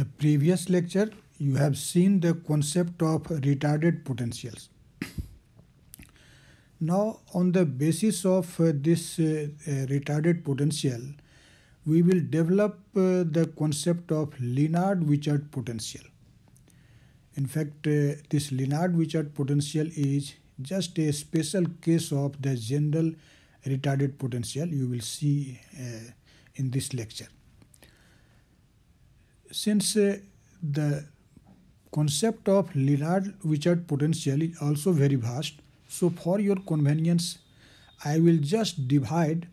the previous lecture, you have seen the concept of retarded potentials. Now, on the basis of uh, this uh, uh, retarded potential, we will develop uh, the concept of Linard-Wichard potential. In fact, uh, this Linard-Wichard potential is just a special case of the general retarded potential you will see uh, in this lecture since uh, the concept of Lillard Wizard potential is also very vast, so for your convenience, I will just divide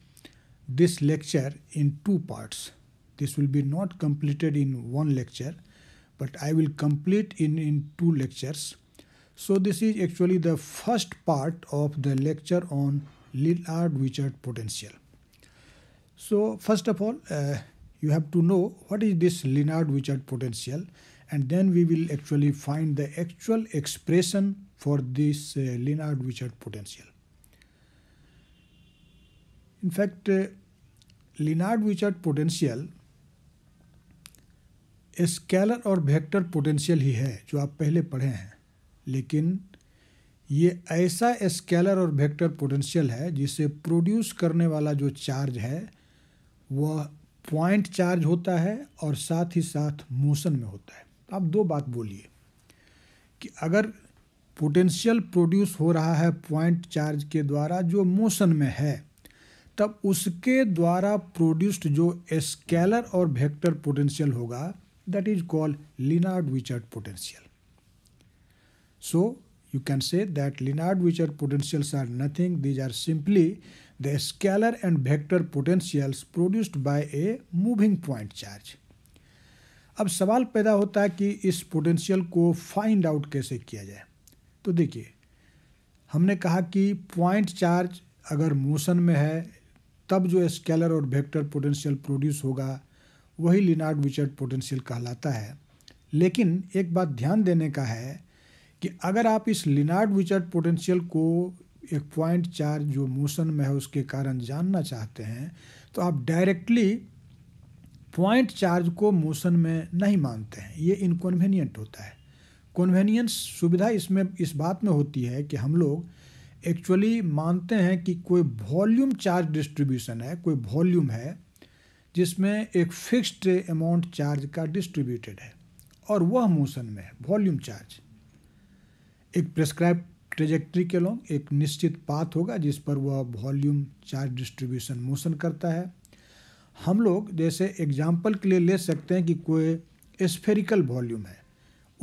this lecture in two parts. This will be not completed in one lecture, but I will complete in, in two lectures. So this is actually the first part of the lecture on Lillard Wizard potential. So first of all, uh, you have to know what is this Leonard wichert potential and then we will actually find the actual expression for this uh, Leonard wichert potential. In fact, uh, Leonard wichert potential a scalar और vector potential ही है जो आप पहले पढ़े हैं लेकिन ये ऐसा स्केलर और वेक्टर पोटेंशियल है जिसे प्रोड्यूस करने वाला जो चार्ज है वह पॉइंट चार्ज होता है और साथ ही साथ मोशन में होता है तो आप दो बात बोलिए कि अगर पोटेंशियल प्रोड्यूस हो रहा है पॉइंट चार्ज के द्वारा जो मोशन में है तब उसके द्वारा प्रोड्यूस्ड जो स्केलर और वेक्टर पोटेंशियल होगा that is called Lienard Wiechert potential so you can say that Lienard Wiechert potentials are nothing these are simply the scalar and vector potentials produced by a moving point charge. अब सवाल पैदा होता है कि इस potential को find out कैसे किया जाए तो देखिए हमने कहा कि पॉइंट चार्ज अगर मोशन में है तब जो स्केलर और वेक्टर पोटेंशियल प्रोड्यूस होगा वही लिनार्ड विचर्ड पोटेंशियल कहलाता है लेकिन एक बात ध्यान देने का है कि अगर आप इस लिनार्ड विचर्ड पोटेंशियल को एक पॉइंट चार्ज जो मोशन में है उसके कारण जानना चाहते हैं तो आप डायरेक्टली पॉइंट चार्ज को मोशन में नहीं मानते हैं ये इनकन्वीनियंट होता है कन्वीनियंस सुविधा इसमें इस बात में होती है कि हम लोग एक्चुअली मानते हैं कि कोई वॉल्यूम चार्ज डिस्ट्रीब्यूशन है कोई वॉल्यूम है जिसमें एक फिक्स्ड अमाउंट चार्ज का डिस्ट्रीब्यूटेड है और वह मोशन में है वॉल्यूम चार्ज एक प्रेस्क्राइब ट्रेजेक्ट्री के लॉन्ग एक निश्चित पाथ होगा जिस पर वह वॉल्यूम चार्ज डिस्ट्रीब्यूशन मोशन करता है हम लोग जैसे एग्जाम्पल के लिए ले सकते हैं कि कोई स्फेरिकल वॉल्यूम है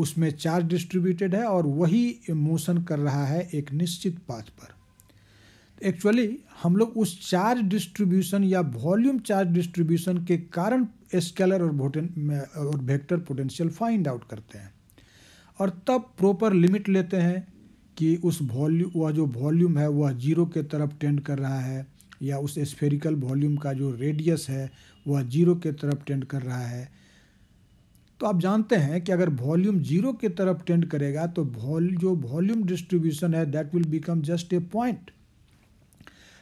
उसमें चार्ज डिस्ट्रीब्यूटेड है और वही मोशन कर रहा है एक निश्चित पाथ पर एक्चुअली हम लोग उस चार्ज डिस्ट्रीब्यूशन या वॉल्यूम चार्ज डिस्ट्रीब्यूशन के कारण स्केलर और और वेक्टर पोटेंशियल फाइंड आउट करते हैं और तब प्रॉपर लिमिट लेते हैं कि उस वॉल्यूम वह जो वॉल्यूम है वह जीरो के तरफ टेंड कर रहा है या उस स्फेरिकल वॉल्यूम का जो रेडियस है वह जीरो के तरफ टेंड कर रहा है तो आप जानते हैं कि अगर वॉल्यूम जीरो के तरफ टेंड करेगा तो वॉल जो वॉल्यूम डिस्ट्रीब्यूशन है that will become just a point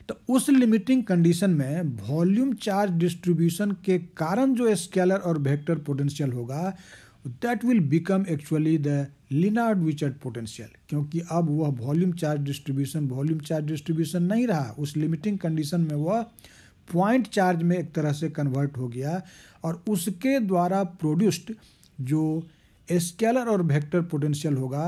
तो उस लिमिटिंग कंडीशन में वॉल्यूम चार्ज डिस्ट्रीब्यूशन के कारण जो स्केलर और वेक्टर पोटेंशियल होगा that will become actually the Lienard Wiechert potential क्योंकि अब वह volume charge distribution volume charge distribution नहीं रहा उस लिमिटिंग कंडीशन में वह पॉइंट चार्ज में एक तरह से कन्वर्ट हो गया और उसके द्वारा प्रोड्यूस्ड जो स्केलर और वेक्टर पोटेंशियल होगा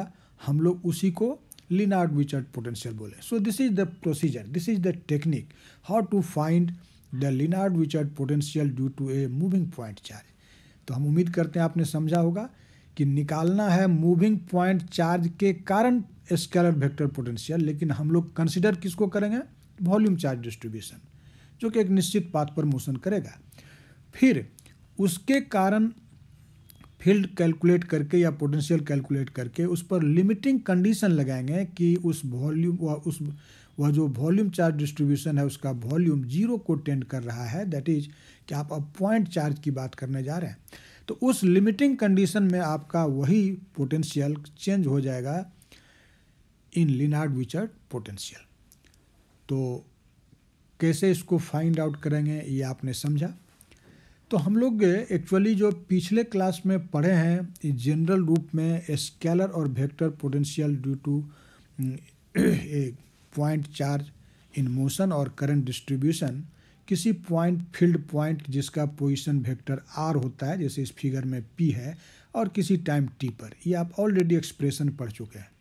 हम लोग उसी को लिनार्ड विचर्ड पोटेंशियल बोले so this is the procedure this is the technique how to find the Lienard Wiechert potential due to a moving point charge तो हम उम्मीद करते हैं आपने समझा होगा कि निकालना है मूविंग पॉइंट चार्ज के कारण स्केलर वेक्टर पोटेंशियल लेकिन हम लोग कंसिडर किसको करेंगे वॉल्यूम चार्ज डिस्ट्रीब्यूशन जो कि एक निश्चित पाथ पर मोशन करेगा फिर उसके कारण फील्ड कैलकुलेट करके या पोटेंशियल कैलकुलेट करके उस पर लिमिटिंग कंडीशन लगाएंगे कि उस वॉल्यूम उस वह जो वॉल्यूम चार्ज डिस्ट्रीब्यूशन है उसका वॉल्यूम जीरो को टेंड कर रहा है दैट इज कि आप अब पॉइंट चार्ज की बात करने जा रहे हैं तो उस लिमिटिंग कंडीशन में आपका वही पोटेंशियल चेंज हो जाएगा इन लिनार्ड विचर्ड पोटेंशियल तो कैसे इसको फाइंड आउट करेंगे ये आपने समझा तो हम लोग एक्चुअली जो पिछले क्लास में पढ़े हैं जनरल रूप में स्केलर और vector potential due to point charge in motion और करंट डिस्ट्रीब्यूशन किसी पॉइंट फील्ड पॉइंट जिसका पोजीशन वेक्टर आर होता है जैसे इस फिगर में पी है और किसी टाइम टी पर ये आप ऑलरेडी एक्सप्रेशन पढ़ चुके हैं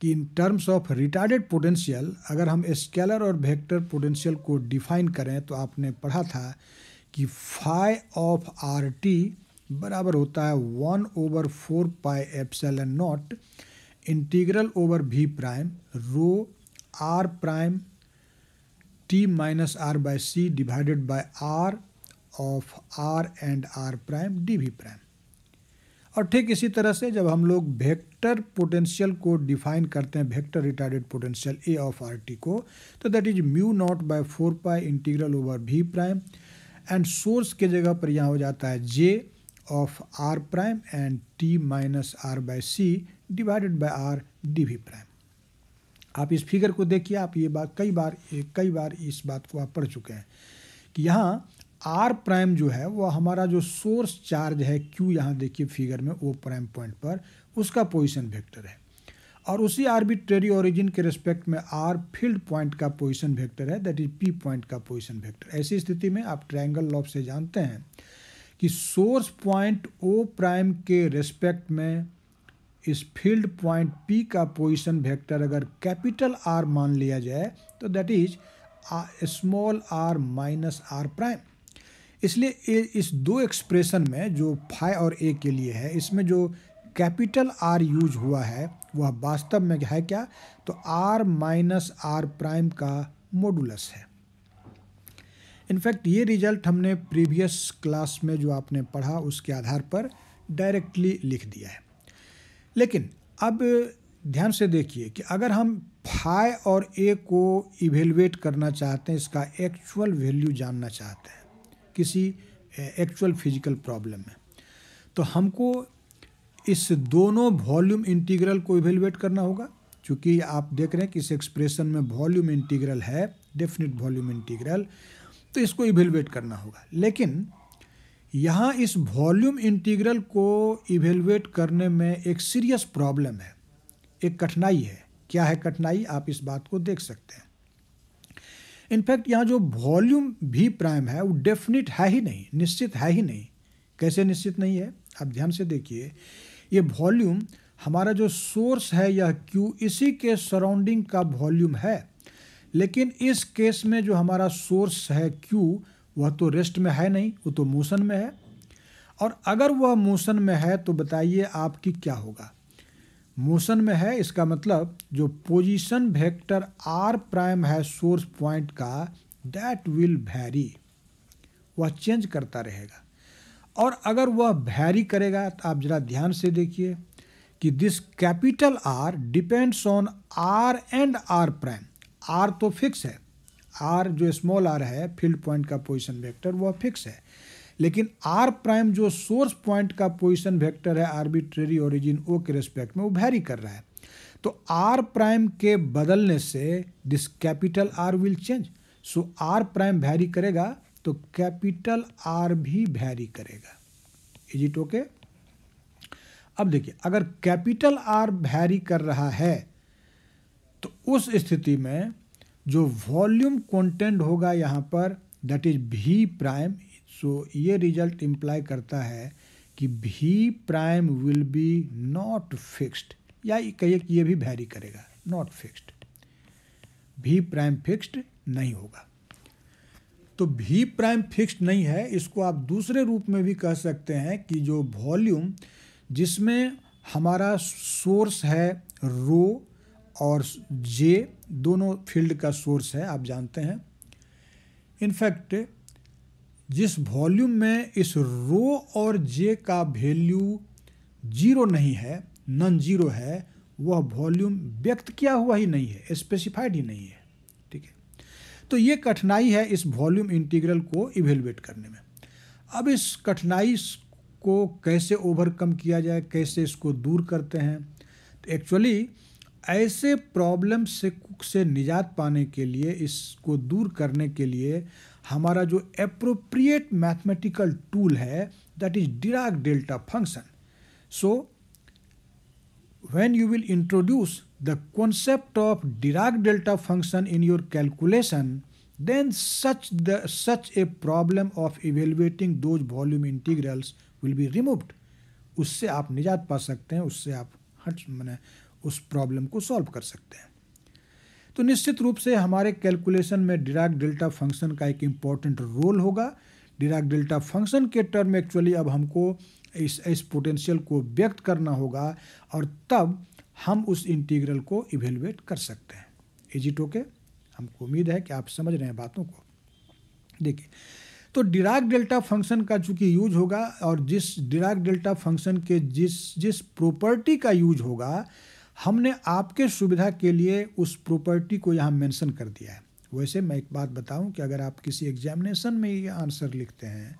कि in terms of retarded potential अगर हम स्केलर और वेक्टर पोटेंशियल को डिफाइन करें तो आपने पढ़ा था कि फाइ ऑफ आर टी बराबर होता है one over four pi epsilon naught integral over we prime rho r prime t minus r by c divided by are of are and are prime d v prime और ठीक इसी तरह से जब हम लोग वेक्टर पोटेंशियल को define करते हैं vector retarded potential A of are t को तो that is mu naught by four pi integral over we prime and source के जगह पर यहाँ हो जाता है जे of r prime and t minus r by c divided by r dv prime. आप इस फिगर को देखिए आप ये बात कई बार कई बार इस बात को आप पढ़ चुके हैं कि यहाँ आर प्राइम जो है वो हमारा जो सोर्स चार्ज है क्यू यहाँ देखिए फिगर में ओ प्राइम पॉइंट पर उसका पोजिशन वेक्टर है और उसी आर्बिट्रेरी ओरिजिन के रिस्पेक्ट में आर फील्ड पॉइंट का पोजीशन वेक्टर है दैट इज पी पॉइंट का पोजीशन वेक्टर ऐसी स्थिति में आप ट्रायंगल लॉब से जानते हैं कि सोर्स पॉइंट ओ प्राइम के रेस्पेक्ट में इस फील्ड पॉइंट पी का पोजिशन वेक्टर अगर कैपिटल आर मान लिया जाए तो that is small r minus r prime इसलिए इस दो एक्सप्रेशन में जो फाइ और ए के लिए है इसमें जो कैपिटल आर यूज हुआ है वह वास्तव में है क्या तो आर माइनस आर प्राइम का मोडुलस है इनफैक्ट ये रिजल्ट हमने प्रीवियस क्लास में जो आपने पढ़ा उसके आधार पर डायरेक्टली लिख दिया है लेकिन अब ध्यान से देखिए कि अगर हम फाय और ए को इवेलुएट करना चाहते हैं इसका एक्चुअल वैल्यू जानना चाहते हैं किसी एक्चुअल फिजिकल प्रॉब्लम में तो हमको इस दोनों वॉल्यूम इंटीग्रल को इवेलुएट करना होगा चूँकि आप देख रहे हैं कि इस एक्सप्रेशन में वॉल्यूम इंटीग्रल है डेफिनेट वॉल्यूम इंटीग्रल तो इसको इवेलुएट करना होगा लेकिन यहाँ इस वॉल्यूम इंटीग्रल को इवेलुएट करने में एक सीरियस प्रॉब्लम है एक कठिनाई है क्या है कठिनाई आप इस बात को देख सकते हैं इनफैक्ट यहाँ जो वॉल्यूम भी प्राइम है वो डेफिनेट है ही नहीं निश्चित है ही नहीं कैसे निश्चित नहीं है आप ध्यान से देखिए ये वॉल्यूम हमारा जो सोर्स है यह क्यू इसी के सराउंडिंग का वॉल्यूम है लेकिन इस केस में जो हमारा सोर्स है क्यू वह तो रेस्ट में है नहीं वो तो मोशन में है और अगर वह मोशन में है तो बताइए आपकी क्या होगा मोशन में है इसका मतलब जो पोजीशन वेक्टर आर प्राइम है सोर्स पॉइंट का दैट विल वैरी वह चेंज करता रहेगा और अगर वह वैरी करेगा तो आप ज़रा ध्यान से देखिए कि this capital R depends on r and are prime r तो फिक्स है आर जो स्मॉल आर है फील्ड पॉइंट का पोजिशन वेक्टर वह फिक्स है लेकिन आर प्राइम जो सोर्स पॉइंट का पोजिशन वेक्टर है आर्बिट्रेरी ओरिजिन ओ के रेस्पेक्ट में वो वैरी कर रहा है तो आर प्राइम के बदलने से this capital R will change so r prime vary करेगा तो कैपिटल आर भी वैरी करेगा इज इट ओके अब देखिए अगर कैपिटल आर वैरी कर रहा है तो उस स्थिति में जो वॉल्यूम कंटेंट होगा यहाँ पर दैट इज भी प्राइम सो ये रिजल्ट इम्प्लाई करता है कि भी prime will be not fixed या कहिए कि ये भी वैरी करेगा नॉट फिक्स्ड भी प्राइम फिक्स्ड नहीं होगा तो भी प्राइम फिक्स्ड नहीं है इसको आप दूसरे रूप में भी कह सकते हैं कि जो वॉल्यूम जिसमें हमारा सोर्स है रो और जे दोनों फील्ड का सोर्स है आप जानते हैं इनफैक्ट जिस वॉल्यूम में इस रो और जे का वैल्यू जीरो नहीं है नॉन जीरो है वह वॉल्यूम व्यक्त किया हुआ ही नहीं है स्पेसिफाइड ही नहीं है ठीक है तो ये कठिनाई है इस वॉल्यूम इंटीग्रल को इवेलुएट करने में अब इस कठिनाई को कैसे ओवरकम किया जाए कैसे इसको दूर करते हैं तो एक्चुअली ऐसे प्रॉब्लम से कुक से निजात पाने के लिए इसको दूर करने के लिए हमारा जो अप्रोप्रिएट मैथमेटिकल टूल है that is Dirac delta function so when you will introduce the concept of Dirac delta function in your calculation then such the such a problem of evaluating those volume integrals will be removed उससे आप निजात पा सकते हैं उससे आप हट मैंने उस प्रॉब्लम को सॉल्व कर सकते हैं तो निश्चित रूप से हमारे कैलकुलेशन में डिराक डेल्टा फंक्शन का एक इम्पॉर्टेंट रोल होगा डिराक डेल्टा फंक्शन के टर्म एक्चुअली अब हमको इस इस पोटेंशियल को व्यक्त करना होगा और तब हम उस इंटीग्रल को इवेलुएट कर सकते हैं इज इट ओके हमको उम्मीद है कि आप समझ रहे हैं बातों को देखिए तो डिराक डेल्टा फंक्शन का चूंकि यूज होगा और जिस डिराक डेल्टा फंक्शन के जिस जिस प्रॉपर्टी का यूज होगा हमने आपके सुविधा के लिए उस प्रॉपर्टी को यहाँ मेंशन कर दिया है वैसे मैं एक बात बताऊं कि अगर आप किसी एग्जामिनेशन में ये आंसर लिखते हैं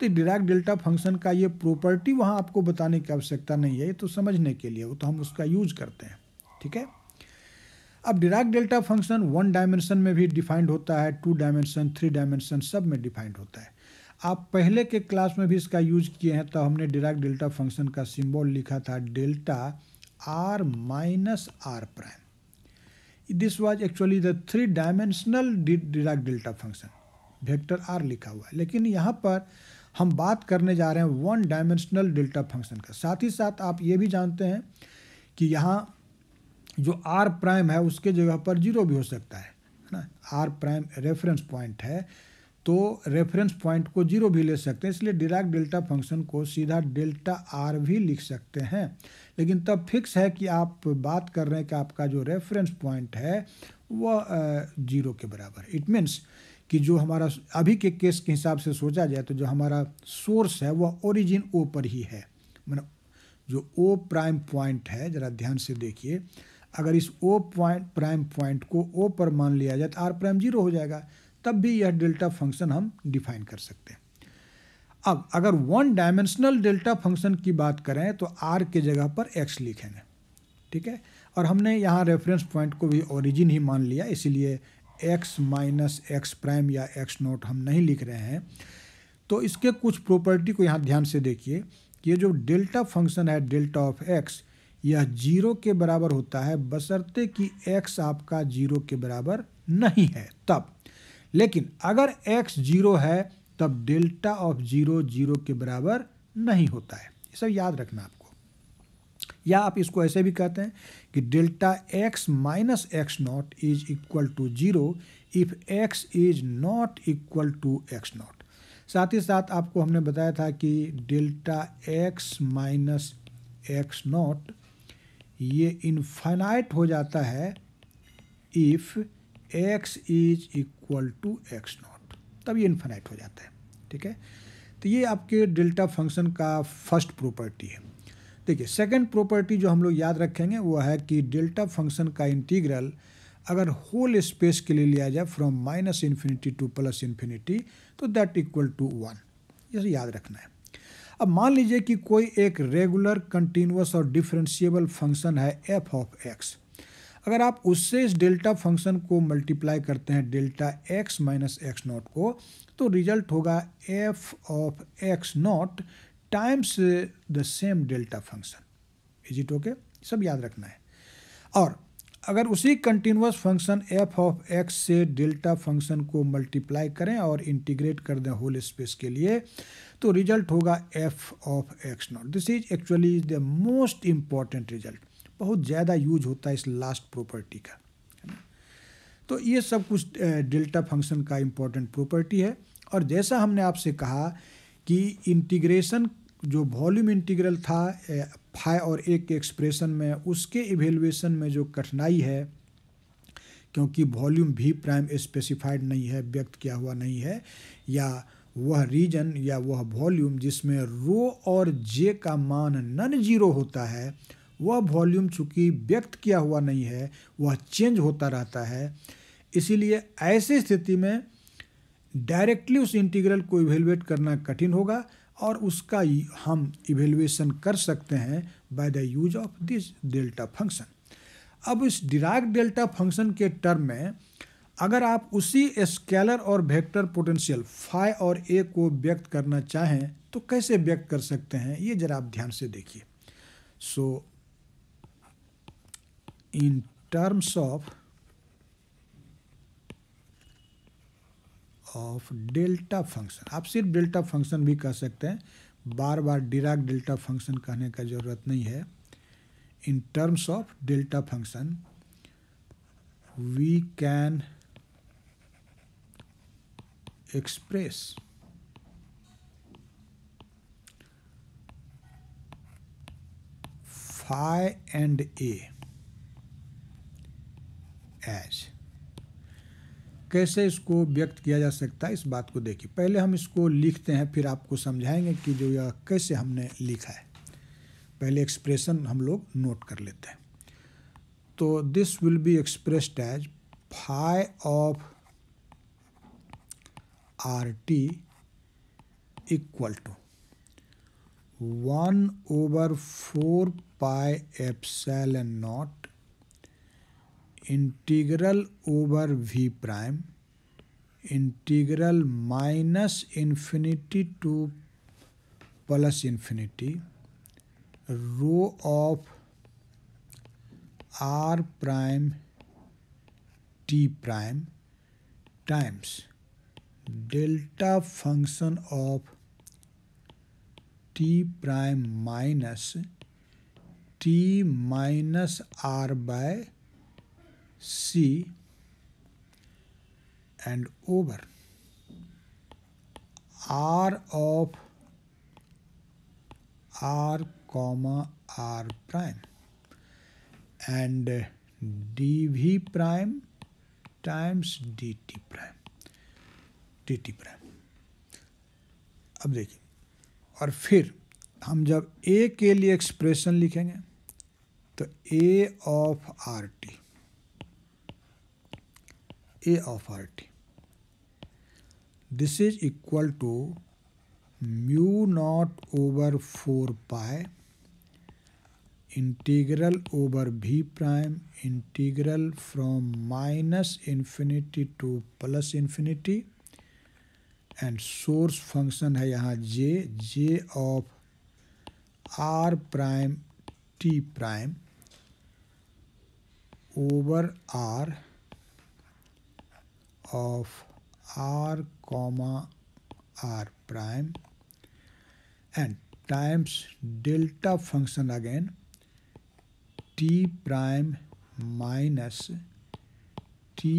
तो डिराक डेल्टा फंक्शन का ये प्रॉपर्टी वहाँ आपको बताने की आवश्यकता नहीं है ये तो समझने के लिए वो तो हम उसका यूज करते हैं ठीक है अब Dirac delta function one dimension में भी डिफाइंड होता है टू डायमेंशन थ्री डायमेंशन सब में डिफाइंड होता है आप पहले के क्लास में भी इसका यूज किए हैं तो हमने डिराक डेल्टा फंक्शन का सिम्बॉल लिखा था delta r minus r prime. This was actually the three dimensional Dirac delta function. Vector r लिखा हुआ है लेकिन यहाँ पर हम बात करने जा रहे हैं वन डायमेंशनल डेल्टा फंक्शन का साथ ही साथ आप ये भी जानते हैं कि यहाँ जो r प्राइम है उसके जगह पर जीरो भी हो सकता है ना r प्राइम रेफरेंस पॉइंट है तो रेफरेंस पॉइंट को जीरो भी ले सकते हैं इसलिए डिराक डेल्टा फंक्शन को सीधा डेल्टा आर भी लिख सकते हैं लेकिन तब फिक्स है कि आप बात कर रहे हैं कि आपका जो रेफरेंस पॉइंट है वह जीरो के बराबर इट मीन्स कि जो हमारा अभी के केस के हिसाब से सोचा जाए तो जो हमारा सोर्स है वह ओरिजिन ओ पर ही है मतलब जो ओ प्राइम पॉइंट है ज़रा ध्यान से देखिए अगर इस ओ पॉइंट प्राइम पॉइंट को ओ पर मान लिया जाए तो आर प्राइम जीरो हो जाएगा तब भी यह डेल्टा फंक्शन हम डिफाइन कर सकते हैं अब अगर वन डायमेंशनल डेल्टा फंक्शन की बात करें तो आर के जगह पर एक्स लिखेंगे ठीक है और हमने यहाँ रेफरेंस पॉइंट को भी ओरिजिन ही मान लिया इसीलिए एक्स माइनस एक्स प्राइम या एक्स नोट हम नहीं लिख रहे हैं तो इसके कुछ प्रॉपर्टी को यहाँ ध्यान से देखिए ये जो डेल्टा फंक्शन है डेल्टा ऑफ एक्स यह जीरो के बराबर होता है बशर्ते कि एक्स आपका जीरो के बराबर नहीं है तब लेकिन अगर एक्स जीरो है तब डेल्टा ऑफ जीरो जीरो के बराबर नहीं होता है ये सब याद रखना आपको या आप इसको ऐसे भी कहते हैं कि delta x minus x naught is equal to zero if x is not equal to x naught साथ ही साथ आपको हमने बताया था कि delta x minus x naught ये इन्फाइनाइट हो जाता है if x is equal to x naught तब ये इन्फाइनाइट हो जाता है ठीक है तो ये आपके डेल्टा फंक्शन का फर्स्ट प्रॉपर्टी है देखिए सेकंड प्रॉपर्टी जो हम लोग याद रखेंगे वो है कि डेल्टा फंक्शन का इंटीग्रल अगर होल स्पेस के लिए लिया जाए from minus infinity to plus infinity तो दैट इक्वल टू वन ये याद रखना है अब मान लीजिए कि कोई एक रेगुलर कंटिन्यूस और डिफ्रेंशिएबल फंक्शन है एफ ऑफ एक्स अगर आप उससे इस डेल्टा फंक्शन को मल्टीप्लाई करते हैं delta x minus x naught को तो रिजल्ट होगा f of x naught times the same delta function is it okay सब याद रखना है और अगर उसी continuous function f of x से डेल्टा फंक्शन को मल्टीप्लाई करें और इंटीग्रेट कर दें होल स्पेस के लिए तो रिजल्ट होगा f of x naught this is actually is the most important result बहुत ज़्यादा यूज होता है इस लास्ट प्रॉपर्टी का है ना तो ये सब कुछ डेल्टा फंक्शन का इम्पोर्टेंट प्रॉपर्टी है और जैसा हमने आपसे कहा कि इंटीग्रेशन जो वॉल्यूम इंटीग्रल था फाइ और एक के एक्सप्रेशन में उसके इवेल्युएसन में जो कठिनाई है क्योंकि वॉल्यूम भी प्राइम स्पेसिफाइड नहीं है व्यक्त किया हुआ नहीं है या वह रीजन या वह वॉल्यूम जिसमें रो और जे का मान नन जीरो होता है वह वॉल्यूम चूंकि व्यक्त किया हुआ नहीं है वह चेंज होता रहता है इसीलिए ऐसी स्थिति में डायरेक्टली उस इंटीग्रल को इवेलुएट करना कठिन होगा और उसका हम इवेलुएशन कर सकते हैं by the use of this delta function अब इस डिराग डेल्टा फंक्शन के टर्म में अगर आप उसी स्केलर और वेक्टर पोटेंशियल फाइ और ए को व्यक्त करना चाहें तो कैसे व्यक्त कर सकते हैं ये जरा आप ध्यान से देखिए so so, in terms of of delta function आप सिर्फ डेल्टा फंक्शन भी कह सकते हैं बार बार डिराक डेल्टा फंक्शन कहने का ज़रूरत नहीं है in terms of delta function we can express phi and A as कैसे इसको व्यक्त किया जा सकता है इस बात को देखिए पहले हम इसको लिखते हैं फिर आपको समझाएंगे कि जो यह कैसे हमने लिखा है पहले एक्सप्रेशन हम लोग नोट कर लेते हैं तो this will be expressed as phi of are t equal to one over four pi and naught integral over we prime integral minus infinity to plus infinity rho of r prime t prime times delta function of t prime minus t minus r by C and over R of R comma R prime and dV prime times dt prime dt prime अब देखिए और फिर हम जब a के लिए expression लिखेंगे तो a of r t a of RT. This is equal to mu naught over 4 pi integral over v prime integral from minus infinity to plus infinity and source function है यहाँ j j of r prime t prime over r of r comma r prime and times delta function again t prime minus t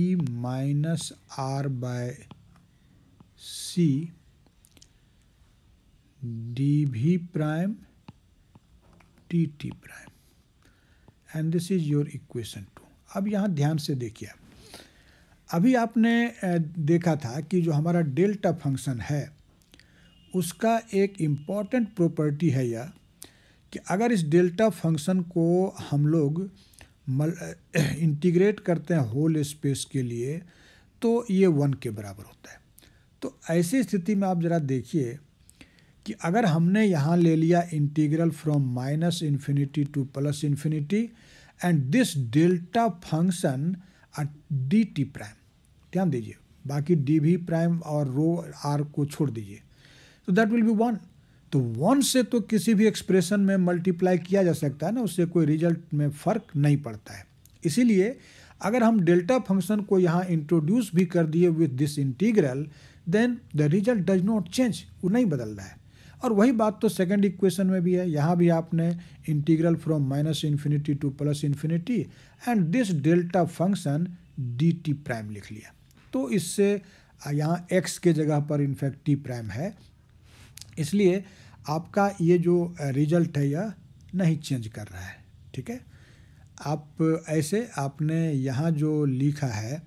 minus r by c dv prime dt prime and this is your equation 2 अब यहाँ ध्यान से देखिए आप अभी आपने देखा था कि जो हमारा डेल्टा फंक्शन है उसका एक इम्पॉर्टेंट प्रॉपर्टी है यह कि अगर इस डेल्टा फंक्शन को हम लोग मल इंटीग्रेट करते हैं होल स्पेस के लिए तो ये वन के बराबर होता है तो ऐसी स्थिति में आप ज़रा देखिए कि अगर हमने यहाँ ले लिया integral from minus infinity to plus infinity and this delta function d T prime ध्यान दीजिए बाकी डी भी प्राइम और रो आर को छोड़ दीजिए तो दैट विल बी वन तो वन से तो किसी भी एक्सप्रेशन में मल्टीप्लाई किया जा सकता है ना उससे कोई रिजल्ट में फ़र्क नहीं पड़ता है इसीलिए अगर हम डेल्टा फंक्शन को यहाँ इंट्रोड्यूस भी कर दिए with this integral then the result does not change वो नहीं बदल रहा है और वही बात तो सेकेंड इक्वेशन में भी है यहाँ भी आपने integral from minus infinity to plus infinity and this delta function d T prime लिख लिया तो इससे यहाँ एक्स के जगह पर इनफैक्ट टी प्राइम है इसलिए आपका ये जो रिजल्ट है यह नहीं चेंज कर रहा है ठीक है आप ऐसे आपने यहाँ जो लिखा है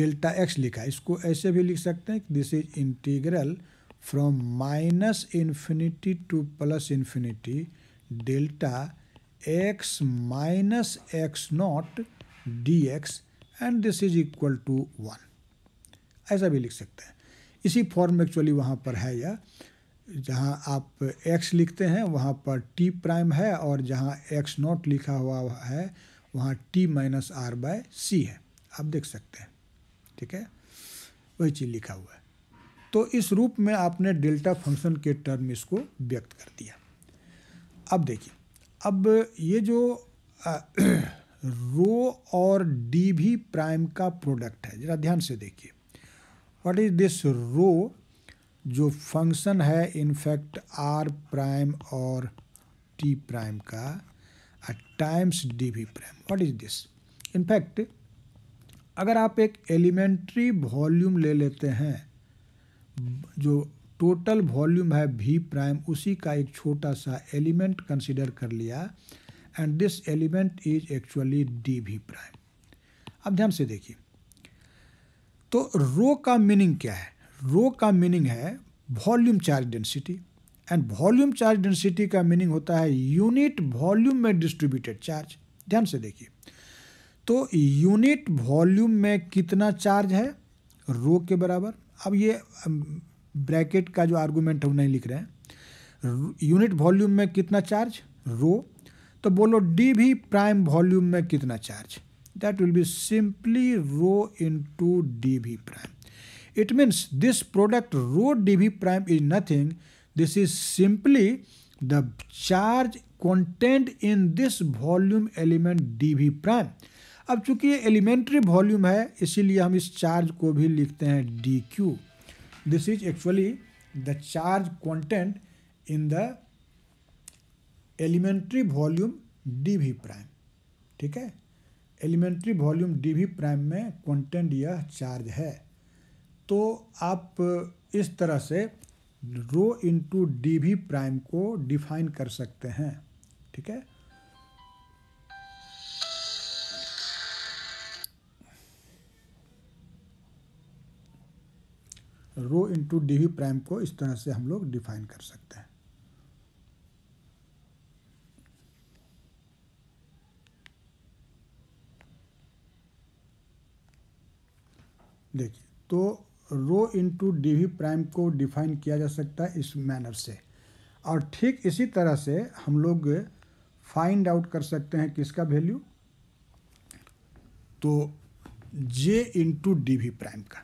डेल्टा एक्स लिखा है इसको ऐसे भी लिख सकते हैं this is integral from minus infinity to plus infinity delta x minus x naught d x and this is equal to one ऐसा भी लिख सकते हैं इसी फॉर्म में एक्चुअली वहाँ पर है या जहाँ आप एक्स लिखते हैं वहाँ पर टी प्राइम है और जहाँ एक्स नॉट लिखा हुआ है वहाँ t minus r by c है आप देख सकते हैं ठीक है वही चीज़ लिखा हुआ है तो इस रूप में आपने डेल्टा फंक्शन के टर्म इसको व्यक्त कर दिया अब देखिए अब ये जो आ, रो और डी भी प्राइम का प्रोडक्ट है जरा ध्यान से देखिए वट इज दिस रो जो फंक्शन है इनफैक्ट आर प्राइम और टी प्राइम का times d v prime what is this in fact अगर आप एक एलिमेंट्री वॉल्यूम ले लेते हैं जो टोटल वॉल्यूम है वी प्राइम उसी का एक छोटा सा एलिमेंट कंसिडर कर लिया and this element is actually d v prime अब ध्यान से देखिए तो रो का मीनिंग क्या है रो का मीनिंग है volume charge density and volume charge density का मीनिंग होता है यूनिट वॉल्यूम में डिस्ट्रीब्यूटेड चार्ज ध्यान से देखिए तो यूनिट वॉल्यूम में कितना चार्ज है रो के बराबर अब ये ब्रैकेट का जो आर्गूमेंट हम नहीं लिख रहे हैं यूनिट वॉल्यूम में कितना चार्ज रो तो बोलो डी भी प्राइम वॉल्यूम में कितना charge that will be simply rho into dv prime. It means this product rho dv prime is nothing. This is simply the charge contained in this volume element dv prime. अब चूंकि ये elementary volume है इसीलिए हम इस charge को भी लिखते हैं d Q this is actually the charge content in the elementary volume d v prime ठीक है elementary volume d v prime में कॉन्टेंट यह चार्ज है तो आप इस तरह से rho into d v prime को डिफाइन कर सकते हैं ठीक है rho into d v prime को इस तरह से हम लोग डिफाइन कर सकते हैं देखिए तो rho into d v prime को डिफाइन किया जा सकता है इस मैनर से और ठीक इसी तरह से हम लोग फाइंड आउट कर सकते हैं किसका वैल्यू तो j into d v prime का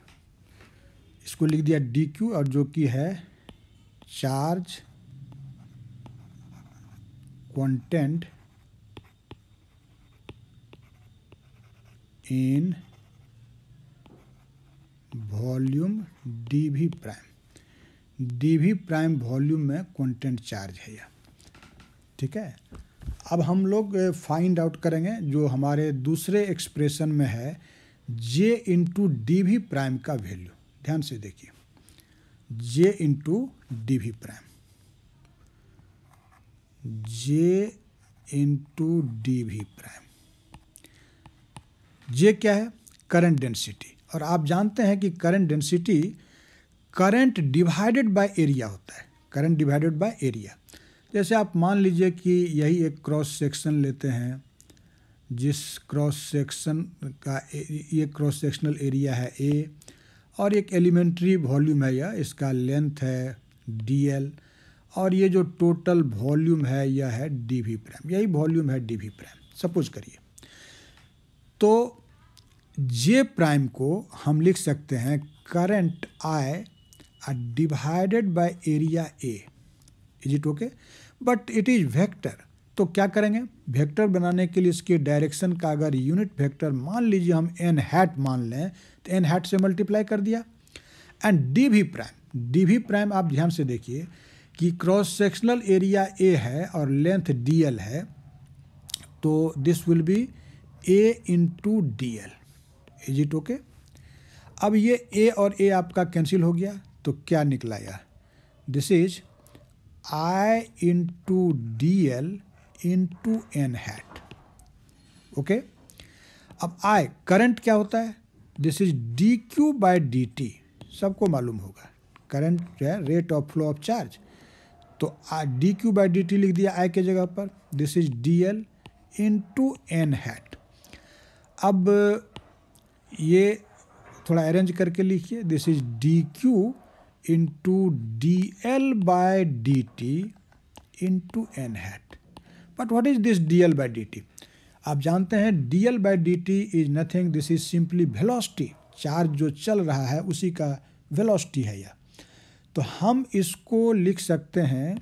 इसको लिख दिया डी क्यू और जो कि है charge content in volume d v prime d v prime volume में कंटेंट चार्ज है यह ठीक है अब हम लोग फाइंड आउट करेंगे जो हमारे दूसरे एक्सप्रेशन में है j into d v prime का वैल्यू ध्यान से देखिए j into d v prime j into d v prime j क्या है करंट डेंसिटी और आप जानते हैं कि current density current divided by area होता है करंट डिवाइडेड बाय एरिया जैसे आप मान लीजिए कि यही एक क्रॉस सेक्शन लेते हैं जिस क्रॉस सेक्शन का ये क्रॉस सेक्शनल एरिया है ए और एक एलिमेंट्री वॉल्यूम है यह इसका लेंथ है डी एल और ये जो टोटल वॉल्यूम है यह है डी वी प्राइम यही वॉल्यूम है डी वी प्राइम सपोज करिए तो जे प्राइम को हम लिख सकते हैं current I r divided by area A is it okay but it is vector तो क्या करेंगे वेक्टर बनाने के लिए इसके डायरेक्शन का अगर यूनिट वेक्टर मान लीजिए हम एन हैट मान लें तो एन हैट से मल्टीप्लाई कर दिया and d v prime d v prime आप ध्यान से देखिए कि क्रॉस सेक्शनल एरिया ए है और लेंथ डी एल है तो this will be A into d l is it okay अब ये ए और ए आपका कैंसिल हो गया तो क्या निकला यह this is I into d l into n hat okay अब आई करंट क्या होता है this is d q by d t सबको मालूम होगा करंट जो है rate of flow of charge तो d q by d t लिख दिया आई के जगह पर this is d l into n hat अब ये थोड़ा अरेंज करके लिखिए this is d q into d l by d t into n hat but what is this d l by d t आप जानते हैं d l by d t is nothing this is simply velocity charge जो चल रहा है उसी का velocity है यह तो हम इसको लिख सकते हैं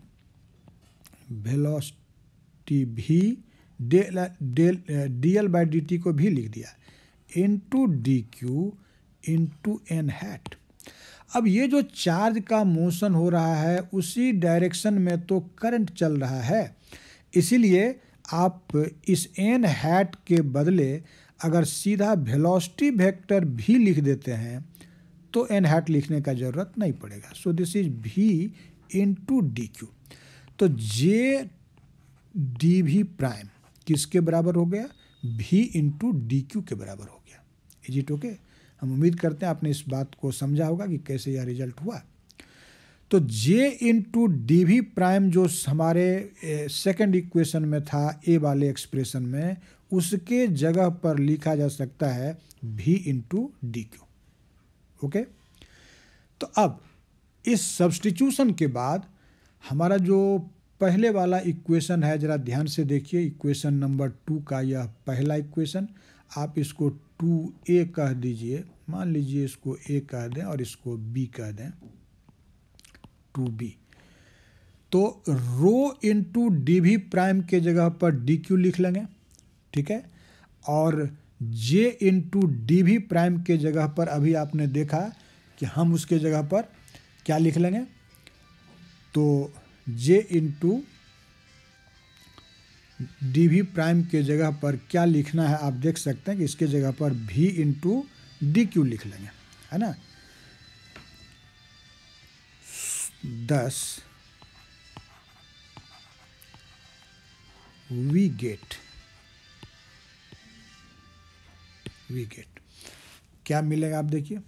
वेलोसिटी भी d l by d t को भी लिख दिया into d q into n hat अब ये जो चार्ज का मोशन हो रहा है उसी डायरेक्शन में तो करंट चल रहा है इसीलिए आप इस एन हैट के बदले अगर सीधा वेलोसिटी वेक्टर भी लिख देते हैं तो एन हैट लिखने का ज़रूरत नहीं पड़ेगा सो दिस इज भी इन टू डी क्यू तो जे डी भी प्राइम किसके बराबर हो गया भी इंटू डी क्यू के बराबर हो इज इट ओके हम उम्मीद करते हैं आपने इस बात को समझा होगा कि कैसे यह रिजल्ट हुआ तो j into d v prime जो हमारे सेकेंड इक्वेशन में था ए वाले एक्सप्रेशन में उसके जगह पर लिखा जा सकता है v into d q okay तो अब इस सब्सटीट्यूशन के बाद हमारा जो पहले वाला इक्वेशन है ज़रा ध्यान से देखिए इक्वेशन नंबर टू का यह पहला इक्वेशन आप इसको टू ए कह दीजिए मान लीजिए इसको ए कह दें और इसको बी कह दें टू बी तो rho into d v prime के जगह पर डी क्यू लिख लेंगे ठीक है और j into d v prime के जगह पर अभी आपने देखा कि हम उसके जगह पर क्या लिख लेंगे तो j into d v prime के जगह पर क्या लिखना है आप देख सकते हैं कि इसके जगह पर भी इंटू डी क्यू लिख लेंगे है ना दस वी गेट वी गेट क्या मिलेगा आप देखिए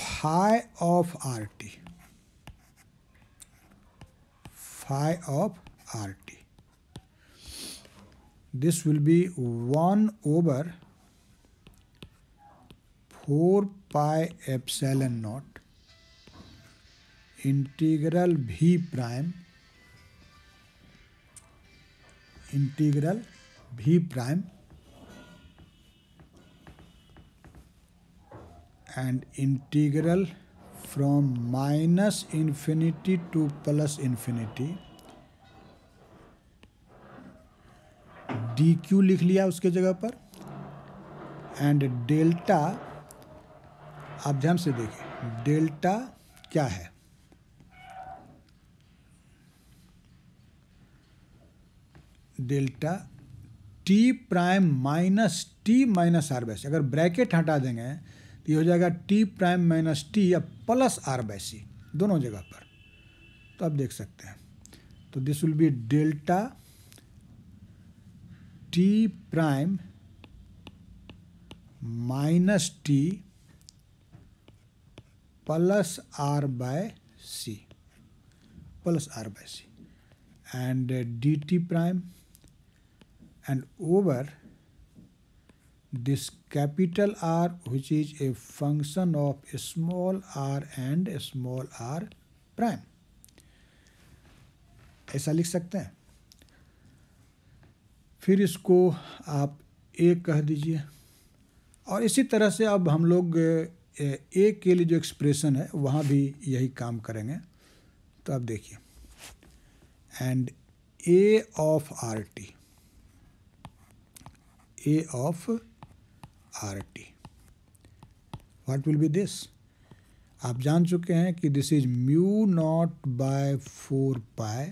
phi of are t phi of r this will be 1 over 4 pi epsilon naught integral v prime integral v prime and integral from minus infinity to plus infinity d q लिख लिया उसके जगह पर and delta आप ध्यान से देखिए delta क्या है delta T prime minus t minus r by c अगर ब्रैकेट हटा देंगे तो ये हो जाएगा टी प्राइम माइनस टी या प्लस आर बैसी दोनों जगह पर तो आप देख सकते हैं तो this will be delta T prime minus T plus are by c plus are by c and uh, dt prime and over this capital R which is a function of small r and small r prime ऐसा लिख सकते हैं फिर इसको आप ए कह दीजिए और इसी तरह से अब हम लोग ए के लिए जो एक्सप्रेशन है वहाँ भी यही काम करेंगे तो आप देखिए and A of are t A of are t what will be this आप जान चुके हैं कि this is mu naught by four pi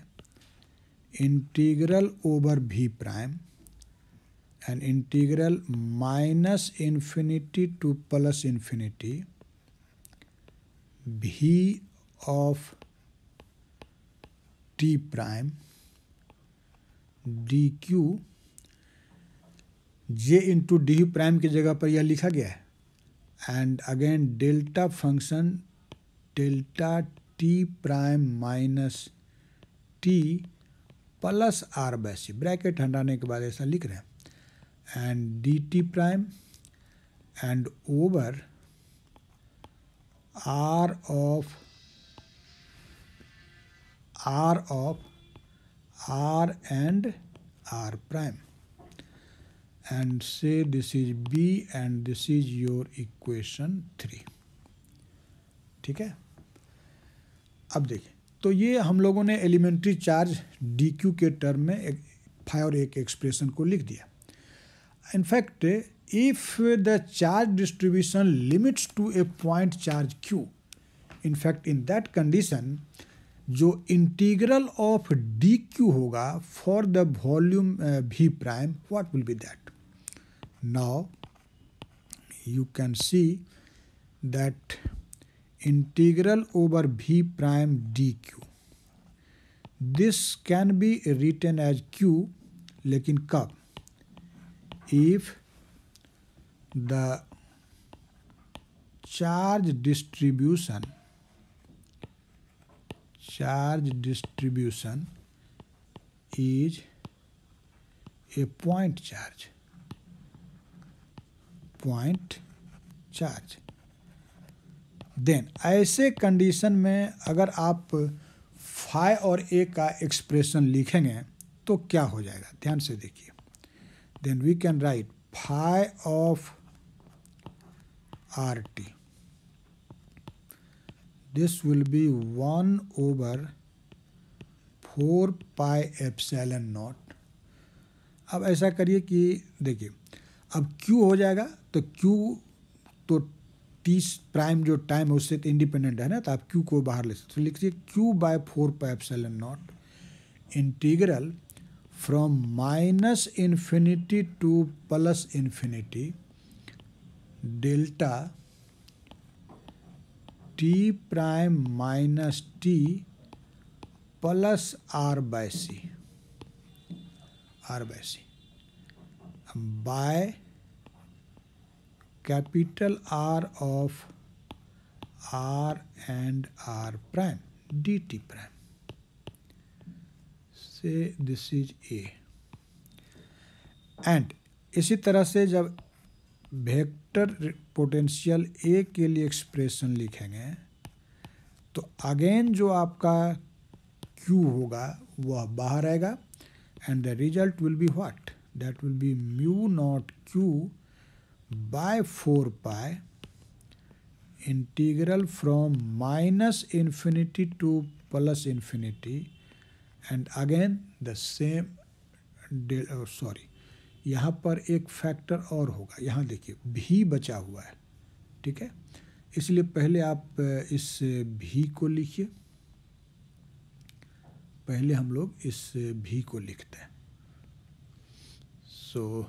integral over v prime and integral minus infinity to plus infinity v of t prime D q j into d prime की जगह पर यह लिखा गया है and again delta function delta T prime minus T plus are by C bracket हटाने के बाद ऐसा लिख रहे हैं and d T prime and over r of r of are and are prime and से this is B and this is your equation three ठीक है अब देखिए तो ये हम लोगों ने एलिमेंट्री चार्ज डी क्यू के टर्म में एक फाई और एक एक्सप्रेशन को लिख दिया in fact if the charge distribution limits to a point charge q in fact in that condition जो इंटीग्रल ऑफ डी क्यू होगा फॉर द वॉल्यूम भी prime what will be that now you can see that integral over we prime D Q this can be written as Q लेकिन कब if the charge distribution charge distribution is a point charge point charge then ऐसे condition में अगर आप phi और ए का expression लिखेंगे तो क्या हो जाएगा ध्यान से देखिए then we can write phi of are T this will be one over four pi N naught अब ऐसा करिए कि देखिए अब क्यू हो जाएगा तो क्यू तो तीस प्राइम जो टाइम है उससे तो इंडिपेंडेंट है ना तो आप क्यू को बाहर ले सकते हो क्यू बाय फोर सेल N naught integral from minus infinity to plus infinity delta T prime minus T plus are by C R by C by are of are and are prime D T prime say this is a and इसी तरह से जब vector potential ए के लिए expression लिखेंगे तो again जो आपका क्यू होगा वह बाहर आएगा and the result will be what that will be mu naught Q by four pi integral from minus infinity to plus infinity and again the same sorry यहाँ पर एक फैक्टर और होगा यहाँ देखिए भी बचा हुआ है ठीक है इसलिए पहले आप uh, इस भी uh, को लिखिए पहले हम लोग इस भी uh, को लिखते हैं सो so,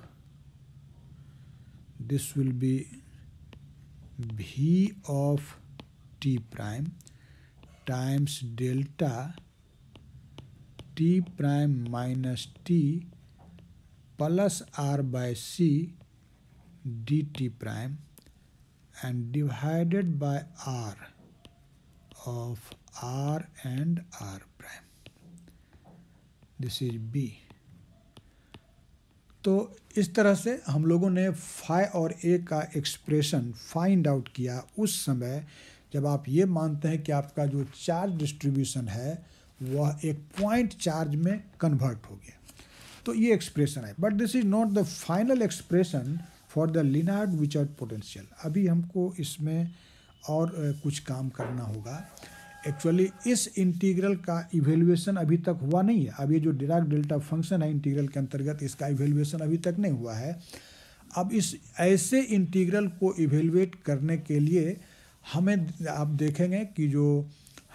this will be v of t prime times delta t prime minus t plus r by c dt prime and divided by r of r and r prime. This is b. तो इस तरह से हम लोगों ने phi और ए का expression find out किया उस समय जब आप ये मानते हैं कि आपका जो चार्ज डिस्ट्रीब्यूशन है वह एक पॉइंट चार्ज में कन्वर्ट हो गया तो ये एक्सप्रेशन है but this is not the final expression for the Lienard Wiechert potential अभी हमको इसमें और कुछ काम करना होगा एक्चुअली इस इंटीग्रल का इवेल्युएशन अभी तक हुआ नहीं है अब ये जो डिराक डेल्टा फंक्शन है इंटीग्रल के अंतर्गत इसका इवेल्युएशन अभी तक नहीं हुआ है अब इस ऐसे इंटीग्रल को इवेल्युएट करने के लिए हमें आप देखेंगे कि जो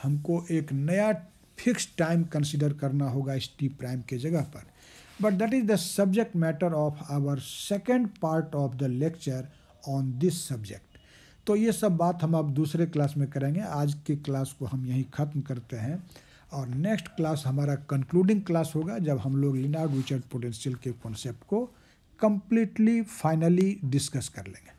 हमको एक नया फिक्स टाइम कंसिडर करना होगा इस टी प्राइम के जगह पर but that is the subject matter of our second part of the lecture on this subject तो ये सब बात हम आप दूसरे क्लास में करेंगे आज के क्लास को हम यहीं ख़त्म करते हैं और नेक्स्ट क्लास हमारा कंक्लूडिंग क्लास होगा जब हम लोग लिनार्ड रिचर्ड पोटेंशियल के कॉन्सेप्ट को कम्प्लीटली फाइनली डिस्कस कर लेंगे